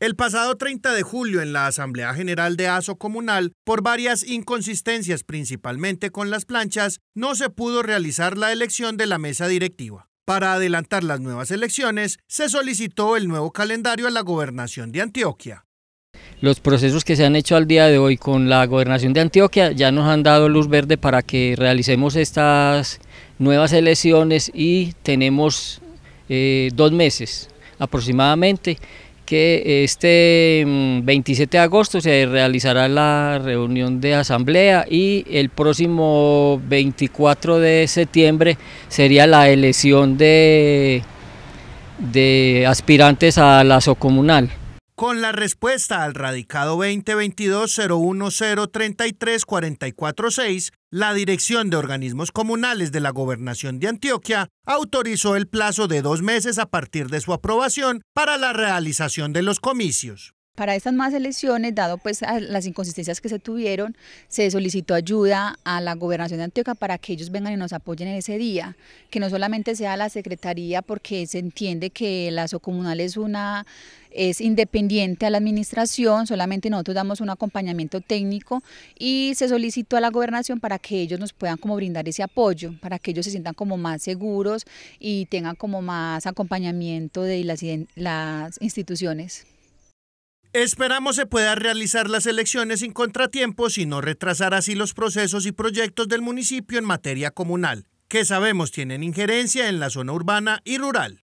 El pasado 30 de julio en la Asamblea General de ASO Comunal, por varias inconsistencias principalmente con las planchas, no se pudo realizar la elección de la mesa directiva. Para adelantar las nuevas elecciones, se solicitó el nuevo calendario a la gobernación de Antioquia. Los procesos que se han hecho al día de hoy con la gobernación de Antioquia ya nos han dado luz verde para que realicemos estas nuevas elecciones y tenemos eh, dos meses aproximadamente que este 27 mm, de agosto se realizará la reunión de asamblea y el próximo 24 de septiembre sería la elección de, de aspirantes a la SOComunal con la respuesta al radicado 2022 la Dirección de Organismos Comunales de la Gobernación de Antioquia autorizó el plazo de dos meses a partir de su aprobación para la realización de los comicios. Para estas más elecciones, dado pues a las inconsistencias que se tuvieron, se solicitó ayuda a la gobernación de Antioquia para que ellos vengan y nos apoyen en ese día, que no solamente sea la secretaría porque se entiende que la socomunal es una es independiente a la administración, solamente nosotros damos un acompañamiento técnico y se solicitó a la gobernación para que ellos nos puedan como brindar ese apoyo, para que ellos se sientan como más seguros y tengan como más acompañamiento de las instituciones. Esperamos se pueda realizar las elecciones sin contratiempos y no retrasar así los procesos y proyectos del municipio en materia comunal, que sabemos tienen injerencia en la zona urbana y rural.